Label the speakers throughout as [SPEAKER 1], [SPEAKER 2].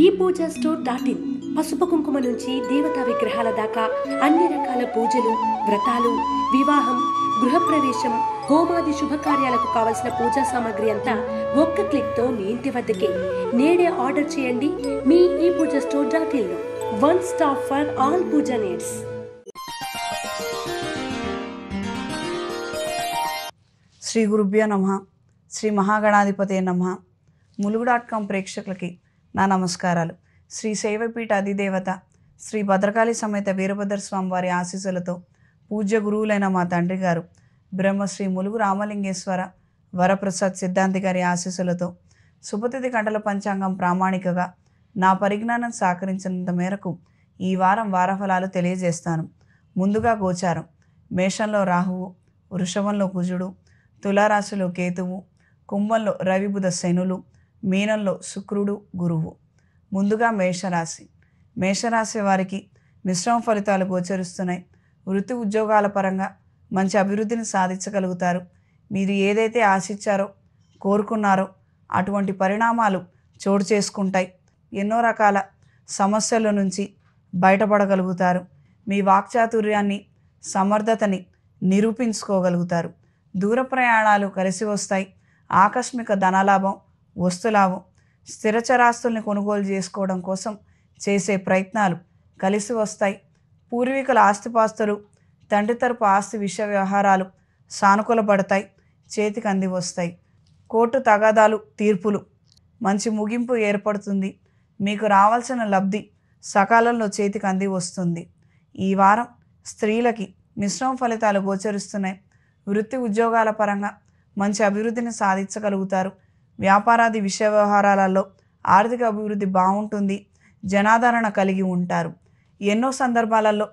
[SPEAKER 1] ఈ పూజా store dot in పసుపు కుంకుమ నుంచి దేవతా విగ్రహాల దాకా అన్ని రకాల పూజలు వ్రతాలు వివాహం గృహప్రవేశం హోమాది శుభకార్యాలకు కావలసిన పూజా సామాగ్రి అంతా ఒక్క క్లిక్తో మీ ఇంటి వద్దకే నేడే ఆర్డర్ చేయండి మీ ఈ Pooja store dot in one stop for all pooja needs
[SPEAKER 2] శ్రీ గురుభ్యో నమ శ్రీ మహాగణాధిపతి నమ ములుగు డాట్ కామ్ ప్రేక్షకులకి నా నమస్కారాలు శ్రీ శైవపీఠ అధిదేవత శ్రీ భద్రకాళి సమేత వీరభద్ర స్వామి వారి ఆశీస్సులతో పూజ్య గురువులైన మా తండ్రి గారు బ్రహ్మశ్రీ ములుగు రామలింగేశ్వర వరప్రసాద్ సిద్ధాంతి గారి ఆశీస్సులతో సుపతిథి కండల పంచాంగం ప్రామాణికగా నా పరిజ్ఞానం సహకరించినంత మేరకు ఈ వారం వారఫలాలు తెలియజేస్తాను ముందుగా గోచారం మేషంలో రాహువు వృషభంలో కుజుడు తులారాశిలో కేతువు కుంభంలో రవిబుధ శనులు మీనంలో శుక్రుడు గురువు ముందుగా మేషరాశి మేషరాశి వారికి మిశ్రమ ఫలితాలు గోచరిస్తున్నాయి వృత్తి ఉద్యోగాల పరంగా మంచి అభివృద్ధిని సాధించగలుగుతారు మీరు ఏదైతే ఆశించారో కోరుకున్నారో అటువంటి పరిణామాలు చోటు చేసుకుంటాయి ఎన్నో రకాల సమస్యల నుంచి బయటపడగలుగుతారు మీ వాక్చాతుర్యాన్ని సమర్థతని నిరూపించుకోగలుగుతారు దూర ప్రయాణాలు కలిసి వస్తాయి ఆకస్మిక ధనలాభం వస్తులాభం స్థిరచరాస్తుల్ని కొనుగోలు చేసుకోవడం కోసం చేసే ప్రయత్నాలు కలిసి వస్తాయి పూర్వీకుల ఆస్తిపాస్తులు తండ్రి తరపు ఆస్తి విషయ వ్యవహారాలు సానుకూల పడతాయి చేతికి అంది వస్తాయి కోర్టు తగాదాలు తీర్పులు మంచి ముగింపు ఏర్పడుతుంది మీకు రావాల్సిన లబ్ధి సకాలంలో చేతికి అంది వస్తుంది ఈ వారం స్త్రీలకి మిశ్రమ ఫలితాలు గోచరిస్తున్నాయి వృత్తి ఉద్యోగాల పరంగా మంచి అభివృద్ధిని సాధించగలుగుతారు వ్యాపారాది విషయ వ్యవహారాలలో ఆర్థిక అభివృద్ధి బాగుంటుంది జనాదరణ కలిగి ఉంటారు ఎన్నో సందర్భాలలో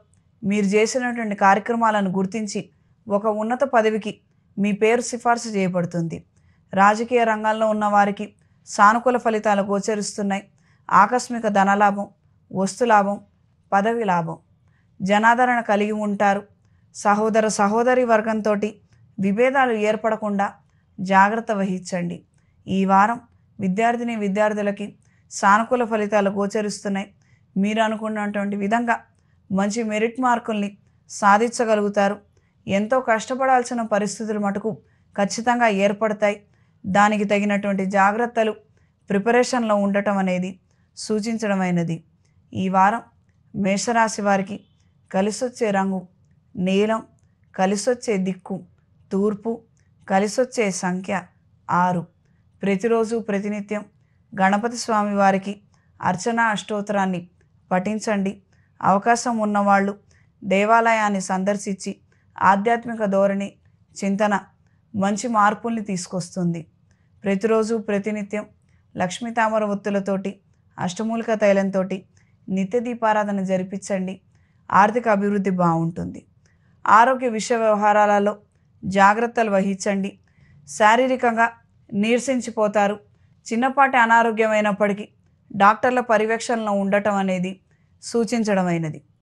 [SPEAKER 2] మీరు చేసినటువంటి కార్యక్రమాలను గుర్తించి ఒక ఉన్నత పదవికి మీ పేరు సిఫార్సు చేయబడుతుంది రాజకీయ రంగాల్లో ఉన్న వారికి సానుకూల ఫలితాలు గోచరిస్తున్నాయి ఆకస్మిక ధనలాభం వస్తు లాభం పదవి లాభం జనాదరణ కలిగి ఉంటారు సహోదర సహోదరి వర్గంతో విభేదాలు ఏర్పడకుండా జాగ్రత్త వహించండి ఈ వారం విద్యార్థిని విద్యార్థులకి సానుకూల ఫలితాలు గోచరిస్తున్నాయి మీరు అనుకున్నటువంటి విధంగా మంచి మెరిట్ మార్కుల్ని సాధించగలుగుతారు ఎంతో కష్టపడాల్సిన పరిస్థితులు మటుకు ఖచ్చితంగా ఏర్పడతాయి దానికి తగినటువంటి జాగ్రత్తలు ప్రిపరేషన్లో ఉండటం అనేది సూచించడమైనది ఈ వారం మేషరాశి వారికి కలిసొచ్చే రంగు నీలం కలిసొచ్చే దిక్కు తూర్పు కలిసొచ్చే సంఖ్య ఆరు ప్రతిరోజు ప్రతినిత్యం గణపతి స్వామి వారికి అర్చన అష్టోత్తరాన్ని పఠించండి అవకాశం ఉన్నవాళ్ళు దేవాలయాన్ని సందర్శించి ఆధ్యాత్మిక ధోరణి చింతన మంచి మార్పుల్ని తీసుకొస్తుంది ప్రతిరోజు ప్రతినిత్యం లక్ష్మీ తామర ఒత్తులతోటి అష్టమూలిక తైలంతో నిత్య దీపారాధన జరిపించండి ఆర్థిక అభివృద్ధి బాగుంటుంది ఆరోగ్య విషయ వ్యవహారాలలో జాగ్రత్తలు వహించండి శారీరకంగా నీరసించిపోతారు చిన్నపాటి అనారోగ్యమైనప్పటికీ డాక్టర్ల పర్యవేక్షణలో ఉండటం అనేది సూచించడమైనది